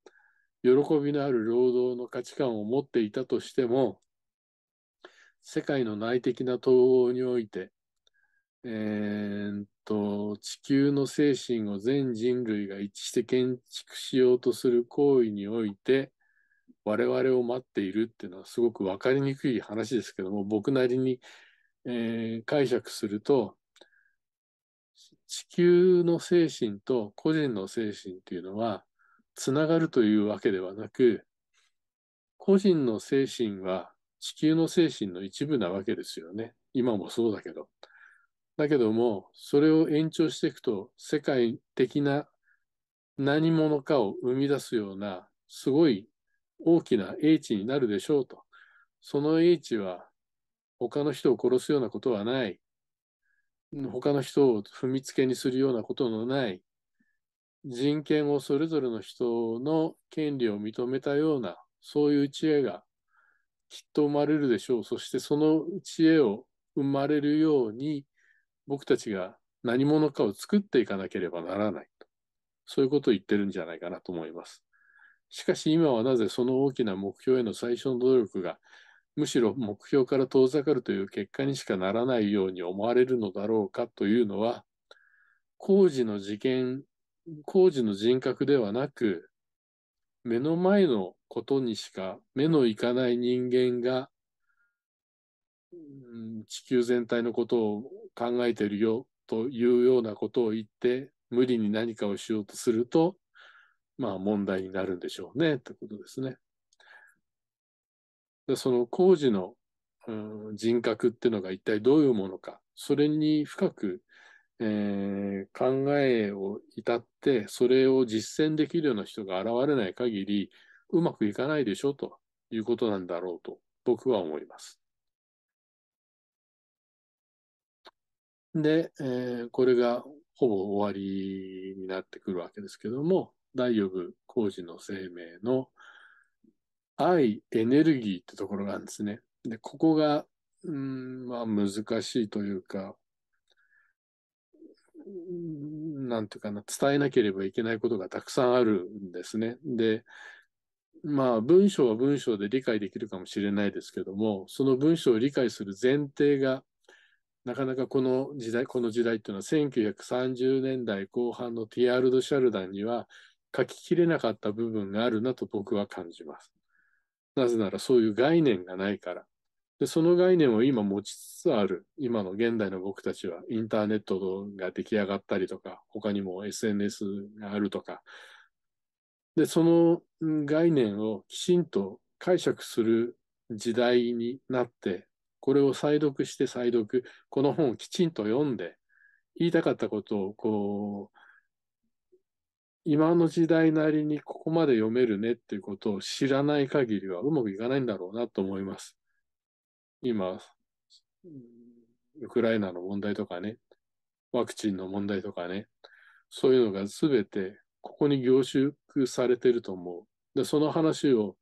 喜びのある労働の価値観を持っていたとしても、世界の内的な統合において、えー、っと、地球の精神を全人類が一致して建築しようとする行為において、我々を待っているっていうのはすごく分かりにくい話ですけども、僕なりに、えー、解釈すると、地球の精神と個人の精神っていうのは、つながるというわけではなく、個人の精神は地球の精神の一部なわけですよね。今もそうだけど。だけども、それを延長していくと、世界的な何者かを生み出すような、すごい大きな英知になるでしょうと。その英知は、他の人を殺すようなことはない。他の人を踏みつけにするようなことのない。人権をそれぞれの人の権利を認めたような、そういう知恵がきっと生まれるでしょう。そしてその知恵を生まれるように、僕たちが何者かを作っていかなければならないと。そういうことを言ってるんじゃないかなと思います。しかし今はなぜその大きな目標への最初の努力が、むしろ目標から遠ざかるという結果にしかならないように思われるのだろうかというのは、工事の事件工事の人格ではなく、目の前のことにしか目のいかない人間が、うん、地球全体のことを考えてるよというようなことを言って、無理に何かをしようとすると、まあ問題になるんでしょうね、ということですね。でその工事の、うん、人格っていうのが一体どういうものか、それに深くえー、考えを至って、それを実践できるような人が現れない限り、うまくいかないでしょということなんだろうと、僕は思います。で、えー、これがほぼ終わりになってくるわけですけども、第4部工事の生命の愛、エネルギーってところがあるんですね。で、ここが、うん、まあ難しいというか、なんていうかな、伝えなければいけないことがたくさんあるんですね。で、まあ、文章は文章で理解できるかもしれないですけども、その文章を理解する前提が、なかなかこの時代、この時代っていうのは1930年代後半のティアールド・シャルダンには書ききれなかった部分があるなと僕は感じます。なぜならそういう概念がないから。で、その概念を今持ちつつある、今の現代の僕たちは、インターネットが出来上がったりとか、他にも SNS があるとか、で、その概念をきちんと解釈する時代になって、これを再読して再読、この本をきちんと読んで、言いたかったことを、こう、今の時代なりにここまで読めるねっていうことを知らない限りはうまくいかないんだろうなと思います。今、ウクライナの問題とかね、ワクチンの問題とかね、そういうのが全てここに凝縮されてると思う。で、その話を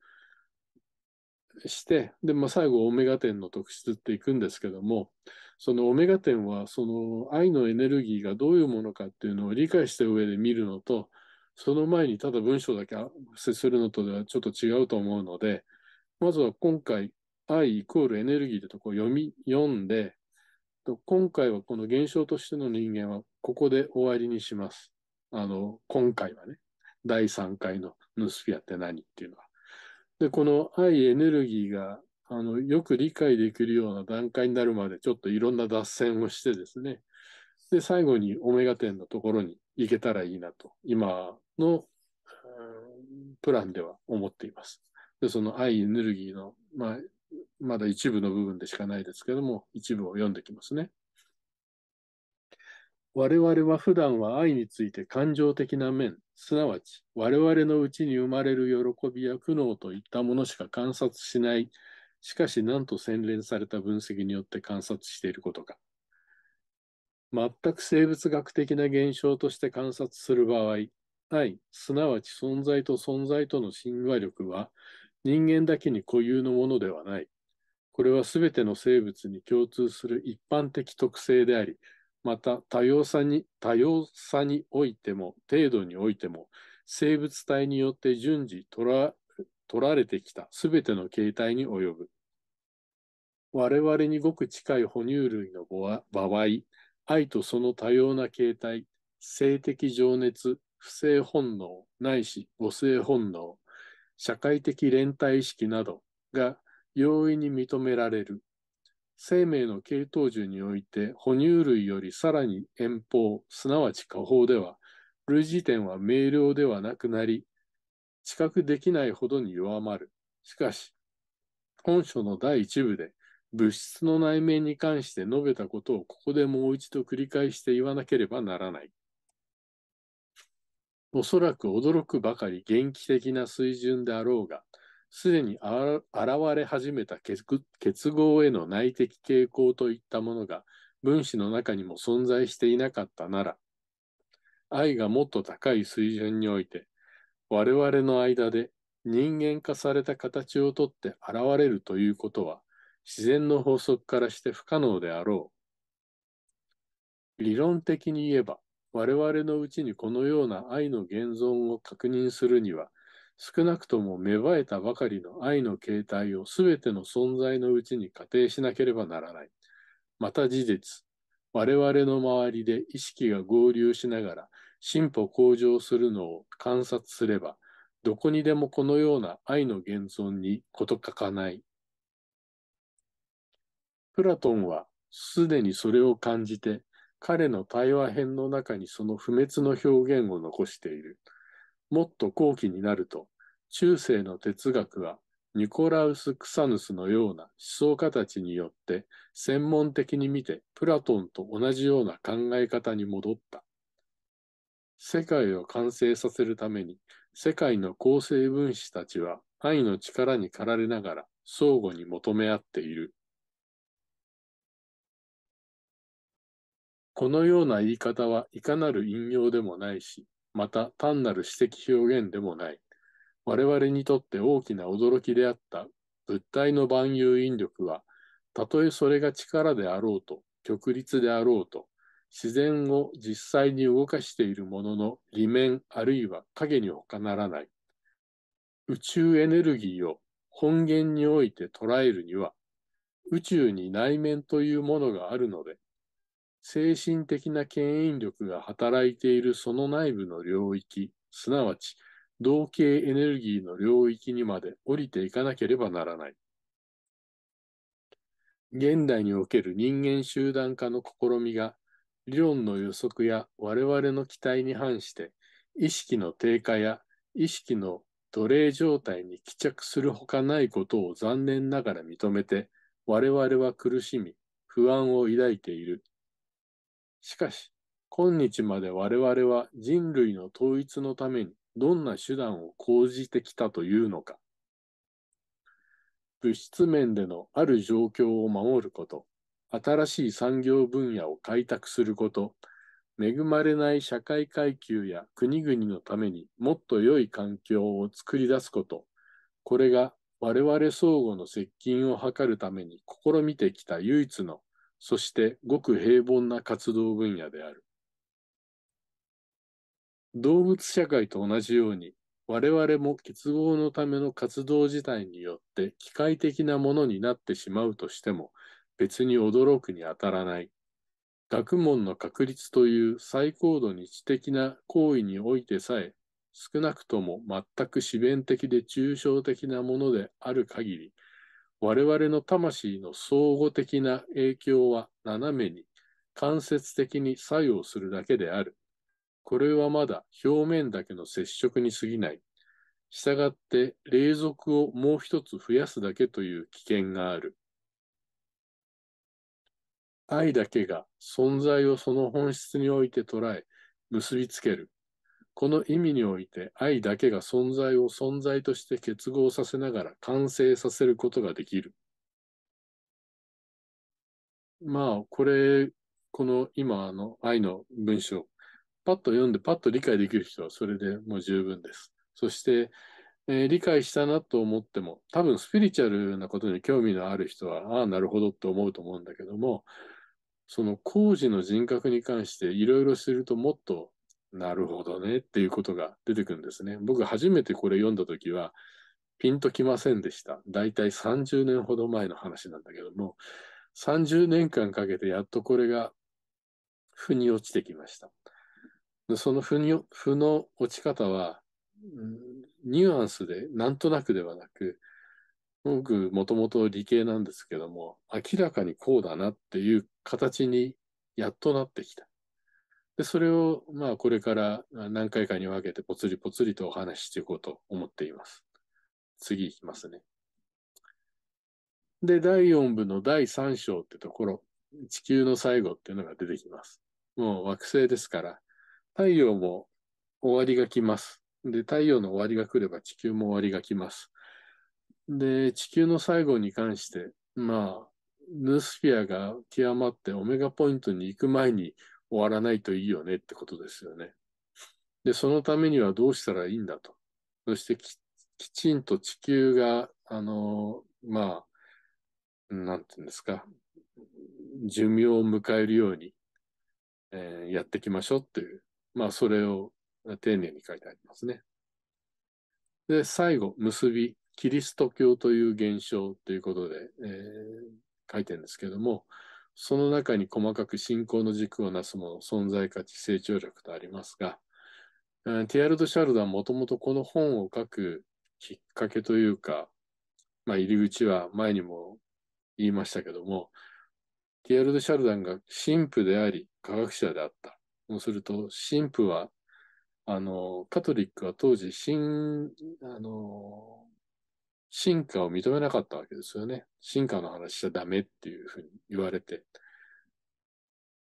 して、で、まあ、最後、オメガ10の特質っていくんですけども、そのオメガ10は、その愛のエネルギーがどういうものかっていうのを理解した上で見るのと、その前にただ文章だけ接するのとではちょっと違うと思うので、まずは今回、アイコールエネルギーってとこを読み、読んで、今回はこの現象としての人間はここで終わりにします。あの、今回はね、第3回のヌスフィアって何っていうのは。で、この愛エネルギーが、あの、よく理解できるような段階になるまでちょっといろんな脱線をしてですね。で、最後にオメガ点のところに行けたらいいなと、今の、プランでは思っています。で、その愛エネルギーの、まあ、まだ一部の部分でしかないですけども、一部を読んできますね。我々は普段は愛について感情的な面、すなわち我々のうちに生まれる喜びや苦悩といったものしか観察しない。しかしなんと洗練された分析によって観察していることか。全く生物学的な現象として観察する場合、愛、すなわち存在と存在との親和力は、人間だけに固有のものではない。これは全ての生物に共通する一般的特性であり、また多様さに、多様さにおいても、程度においても、生物体によって順次取ら取られてきた全ての形態に及ぶ。我々にごく近い哺乳類の場合、愛とその多様な形態、性的情熱、不正本能、ないし母性本能、社会的連帯意識などが容易に認められる。生命の系統樹において、哺乳類よりさらに遠方、すなわち下方では、類似点は明瞭ではなくなり、知覚できないほどに弱まる。しかし、本書の第一部で、物質の内面に関して述べたことをここでもう一度繰り返して言わなければならない。おそらく驚くばかり元気的な水準であろうが、すでに現れ始めた結合への内的傾向といったものが分子の中にも存在していなかったなら、愛がもっと高い水準において、我々の間で人間化された形をとって現れるということは、自然の法則からして不可能であろう。理論的に言えば、我々のうちにこのような愛の現存を確認するには、少なくとも芽生えたばかりの愛の形態を全ての存在のうちに仮定しなければならない。また事実、我々の周りで意識が合流しながら進歩向上するのを観察すれば、どこにでもこのような愛の現存に事欠かない。プラトンはすでにそれを感じて、彼の対話編の中にその不滅の表現を残している。もっと後期になると、中世の哲学はニコラウス・クサヌスのような思想家たちによって専門的に見てプラトンと同じような考え方に戻った。世界を完成させるために世界の構成分子たちは愛の力に駆られながら相互に求め合っている。このような言い方はいかなる引用でもないし、また単なる史的表現でもない。我々にとって大きな驚きであった物体の万有引力は、たとえそれが力であろうと、極律であろうと、自然を実際に動かしているものの裏面あるいは影に他ならない。宇宙エネルギーを本源において捉えるには、宇宙に内面というものがあるので、精神的な牽引力が働いているその内部の領域、すなわち同型エネルギーの領域にまで降りていかなければならない。現代における人間集団化の試みが理論の予測や我々の期待に反して意識の低下や意識の奴隷状態に帰着するほかないことを残念ながら認めて我々は苦しみ不安を抱いているしかし、今日まで我々は人類の統一のためにどんな手段を講じてきたというのか。物質面でのある状況を守ること、新しい産業分野を開拓すること、恵まれない社会階級や国々のためにもっと良い環境を作り出すこと、これが我々相互の接近を図るために試みてきた唯一のそしてごく平凡な活動分野である。動物社会と同じように、我々も結合のための活動自体によって機械的なものになってしまうとしても、別に驚くに当たらない。学問の確立という最高度に知的な行為においてさえ、少なくとも全く自弁的で抽象的なものである限り、我々の魂の相互的な影響は斜めに間接的に作用するだけである。これはまだ表面だけの接触に過ぎない。したがって霊俗をもう一つ増やすだけという危険がある。愛だけが存在をその本質において捉え、結びつける。この意味において愛だけが存在を存在として結合させながら完成させることができる。まあ、これ、この今の愛の文章、パッと読んでパッと理解できる人はそれでもう十分です。そして、えー、理解したなと思っても、多分スピリチュアルなことに興味のある人は、ああ、なるほどって思うと思うんだけども、その工事の人格に関していろいろするともっとなるほどねっていうことが出てくるんですね。僕初めてこれ読んだ時は、ピンときませんでした。だいたい30年ほど前の話なんだけども、30年間かけてやっとこれが、腑に落ちてきました。その腑に、腑の落ち方は、ニュアンスで、なんとなくではなく、僕、もともと理系なんですけども、明らかにこうだなっていう形にやっとなってきた。で、それを、まあ、これから何回かに分けて、ぽつりぽつりとお話ししていこうと思っています。次いきますね。で、第4部の第3章ってところ、地球の最後っていうのが出てきます。もう惑星ですから、太陽も終わりが来ます。で、太陽の終わりが来れば地球も終わりが来ます。で、地球の最後に関して、まあ、ヌースフィアが極まってオメガポイントに行く前に終わらないといいよねってことですよね。で、そのためにはどうしたらいいんだと。そしてき、きちんと地球が、あの、まあ、なんていうんですか、寿命を迎えるように、えー、やっていきましょうっていう、まあ、それを丁寧に書いてありますね。で、最後、結び、キリスト教という現象ということで、えー、書いてるんですけども、その中に細かく信仰の軸をなすもの、存在価値、成長力とありますが、ティアルド・シャルドはもともとこの本を書くきっかけというか、まあ、入り口は前にも言いましたけども、ティアルド・シャルダンが神父であり、科学者であった。そうすると、神父は、あの、カトリックは当時、神、あの、進化を認めなかったわけですよね。進化の話しちゃダメっていうふうに言われて。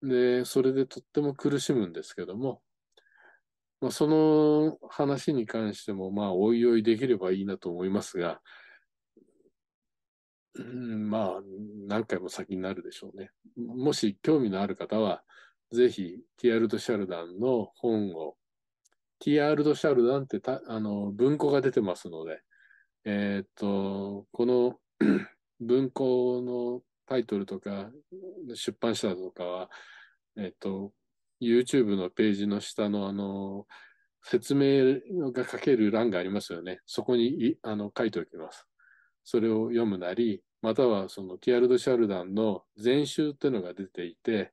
で、それでとっても苦しむんですけども、まあ、その話に関しても、まあ、おいおいできればいいなと思いますが、うん、まあ、何回も先になるでしょうね。もし興味のある方は、ぜひ、ティアルド・シャルダンの本を、ティアルド・シャルダンってたあの文庫が出てますので、えー、っと、この (clears throat) 文庫のタイトルとか、出版社とかは、えっと、YouTube のページの下のあの、説明が書ける欄がありますよね。そこにあの書いておきます。それを読むなり、またはそのティアルド・シャルダンの全集っていうのが出ていて、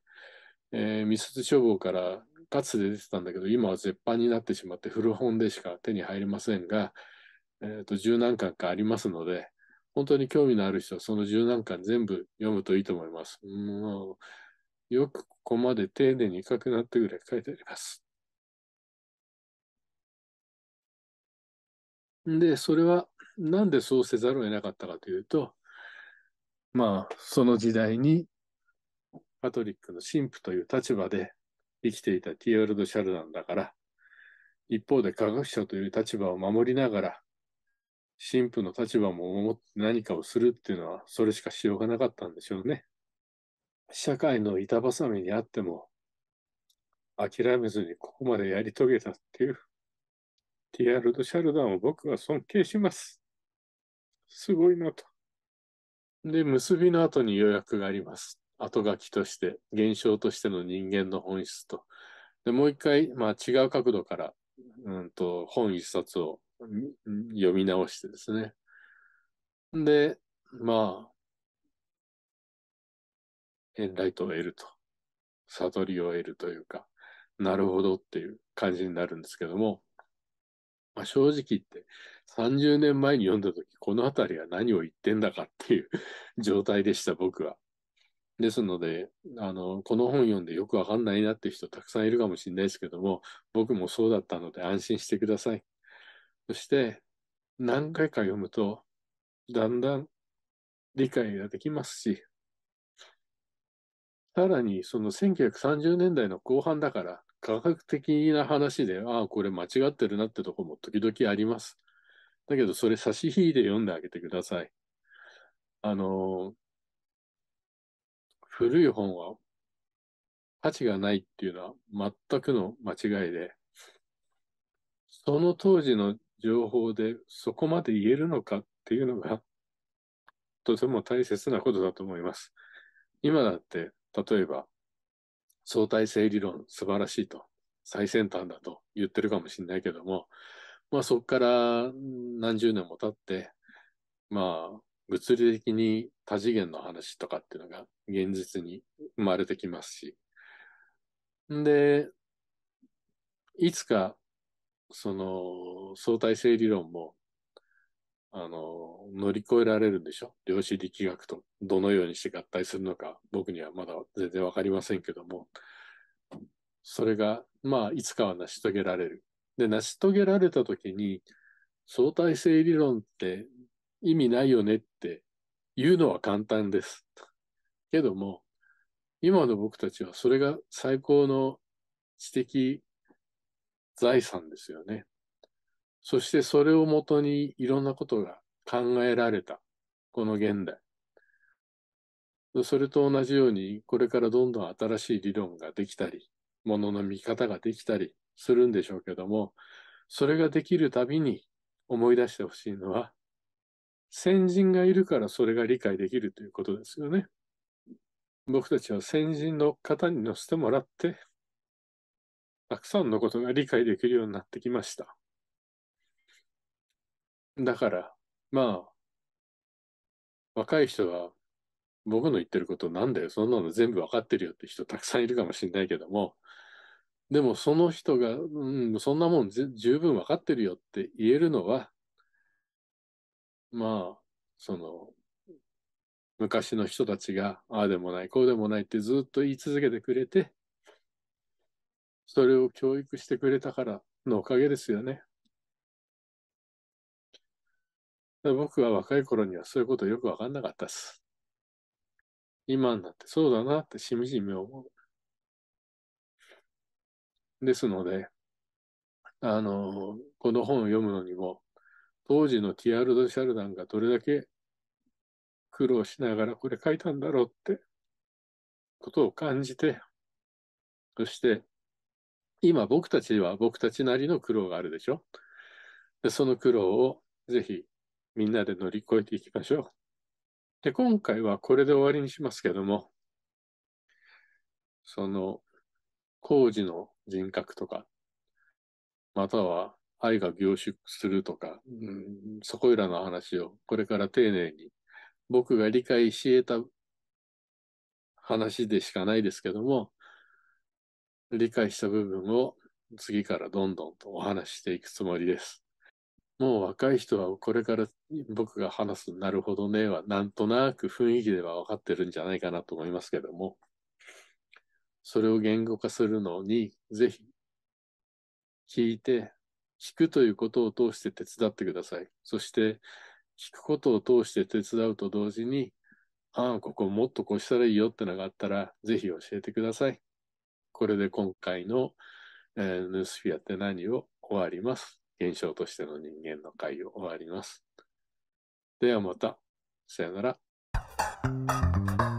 えー、密接消防からかつて出てたんだけど、今は絶版になってしまって古本でしか手に入りませんが、えーと、十何巻かありますので、本当に興味のある人はその十何巻全部読むといいと思います。もうよくここまで丁寧に書くなってぐらい書いてあります。で、それはなんでそうせざるを得なかったかというと、まあ、その時代にパトリックの神父という立場で生きていたティアールド・シャルダンだから、一方で科学者という立場を守りながら、神父の立場も守って何かをするっていうのは、それしかしようがなかったんでしょうね。社会の板挟みにあっても、諦めずにここまでやり遂げたっていう、ティアルド・シャルダンを僕は尊敬します。すごいなと。で、結びの後に予約があります。後書きとして、現象としての人間の本質と。で、もう一回、まあ違う角度から、うんと、本一冊を読み直してですね。で、まあ、エンライトを得ると、悟りを得るというか、なるほどっていう感じになるんですけども、まあ、正直言って30年前に読んだ時この辺りは何を言ってんだかっていう (laughs) 状態でした僕は。ですのであのこの本読んでよくわかんないなって人たくさんいるかもしれないですけども僕もそうだったので安心してください。そして何回か読むと、だんだん理解ができますし、さらにその1930年代の後半だから、科学的な話で、ああ、これ間違ってるなってとこも時々あります。だけど、それ差し引いて読んであげてください。あの、古い本は価値がないっていうのは全くの間違いで、その当時の情報でそこまで言えるのかっていうのが、とても大切なことだと思います。今だって、例えば、相対性理論素晴らしいと、最先端だと言ってるかもしれないけども、まあそこから何十年も経って、まあ物理的に多次元の話とかっていうのが現実に生まれてきますし。んで、いつかその相対性理論も、あの、乗り越えられるんでしょ量子力学とどのようにして合体するのか、僕にはまだ全然わかりませんけども、それが、まあ、いつかは成し遂げられる。で、成し遂げられたときに、相対性理論って意味ないよねって言うのは簡単です。けども、今の僕たちはそれが最高の知的財産ですよね。そしてそれをもとにいろんなことが考えられた、この現代。それと同じように、これからどんどん新しい理論ができたり、ものの見方ができたりするんでしょうけども、それができるたびに思い出してほしいのは、先人がいるからそれが理解できるということですよね。僕たちは先人の方に乗せてもらって、たくさんのことが理解できるようになってきました。だから、まあ、若い人は僕の言ってることなんだよ、そんなの全部わかってるよって人たくさんいるかもしれないけども、でもその人が、うん、そんなもん十分わかってるよって言えるのは、まあ、その、昔の人たちが、ああでもない、こうでもないってずっと言い続けてくれて、それを教育してくれたからのおかげですよね。僕は若い頃にはそういうことよくわかんなかったです。今になってそうだなってしみじみ思う。ですので、あの、この本を読むのにも、当時のティアルド・シャルダンがどれだけ苦労しながらこれ書いたんだろうってことを感じて、そして今僕たちは僕たちなりの苦労があるでしょでその苦労をぜひみんなで乗り越えていきましょう。で、今回はこれで終わりにしますけども、その、工事の人格とか、または愛が凝縮するとか、うん、そこいらの話をこれから丁寧に、僕が理解し得た話でしかないですけども、理解した部分を次からどんどんとお話していくつもりです。もう若い人はこれから僕が話すなるほどねはなんとなく雰囲気では分かってるんじゃないかなと思いますけども、それを言語化するのにぜひ聞いて、聞くということを通して手伝ってください。そして聞くことを通して手伝うと同時に、ああ、ここもっとこうしたらいいよってのがあったら、ぜひ教えてください。これで今回の、えー、ヌースフィアって何を終わります。現象としての人間の会を終わります。ではまた。さよなら。